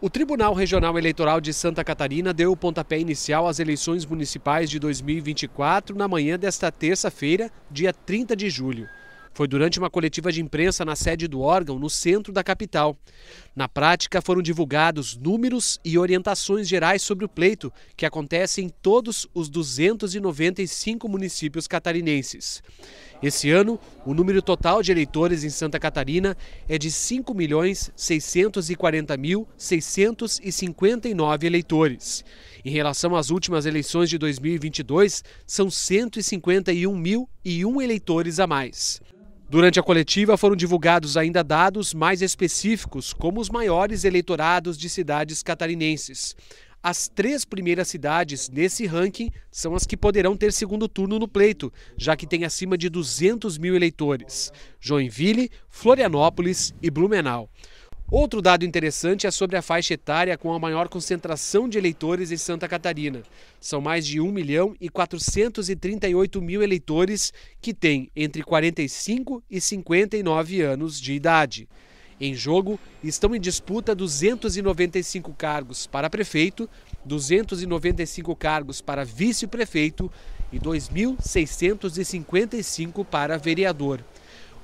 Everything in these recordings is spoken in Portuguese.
O Tribunal Regional Eleitoral de Santa Catarina deu o pontapé inicial às eleições municipais de 2024 na manhã desta terça-feira, dia 30 de julho. Foi durante uma coletiva de imprensa na sede do órgão, no centro da capital. Na prática, foram divulgados números e orientações gerais sobre o pleito, que acontece em todos os 295 municípios catarinenses. Esse ano, o número total de eleitores em Santa Catarina é de 5.640.659 eleitores. Em relação às últimas eleições de 2022, são 151.001 eleitores a mais. Durante a coletiva foram divulgados ainda dados mais específicos, como os maiores eleitorados de cidades catarinenses. As três primeiras cidades nesse ranking são as que poderão ter segundo turno no pleito, já que tem acima de 200 mil eleitores: Joinville, Florianópolis e Blumenau. Outro dado interessante é sobre a faixa etária com a maior concentração de eleitores em Santa Catarina. São mais de 1 milhão e 438 mil eleitores que têm entre 45 e 59 anos de idade. Em jogo estão em disputa 295 cargos para prefeito, 295 cargos para vice-prefeito e 2.655 para vereador.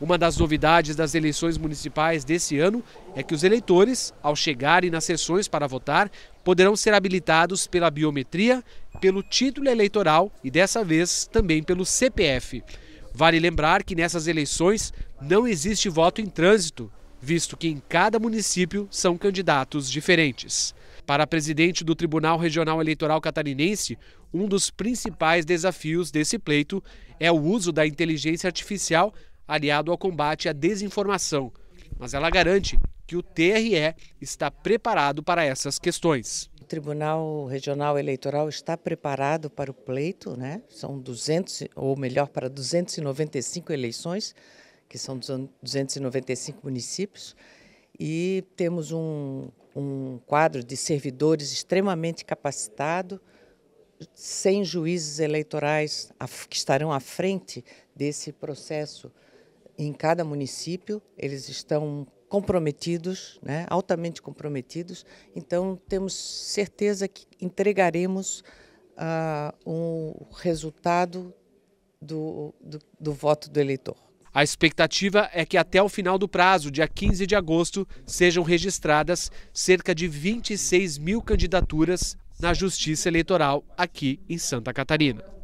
Uma das novidades das eleições municipais desse ano é que os eleitores, ao chegarem nas sessões para votar, poderão ser habilitados pela biometria, pelo título eleitoral e dessa vez também pelo CPF. Vale lembrar que nessas eleições não existe voto em trânsito, visto que em cada município são candidatos diferentes. Para a presidente do Tribunal Regional Eleitoral Catarinense, um dos principais desafios desse pleito é o uso da inteligência artificial aliado ao combate à desinformação, mas ela garante que o TRE está preparado para essas questões. O Tribunal Regional Eleitoral está preparado para o pleito, né? São 200, ou melhor, para 295 eleições, que são 295 municípios, e temos um, um quadro de servidores extremamente capacitado, 100 juízes eleitorais que estarão à frente desse processo em cada município, eles estão comprometidos, né, altamente comprometidos. Então, temos certeza que entregaremos uh, um resultado do, do, do voto do eleitor. A expectativa é que até o final do prazo, dia 15 de agosto, sejam registradas cerca de 26 mil candidaturas na Justiça Eleitoral aqui em Santa Catarina.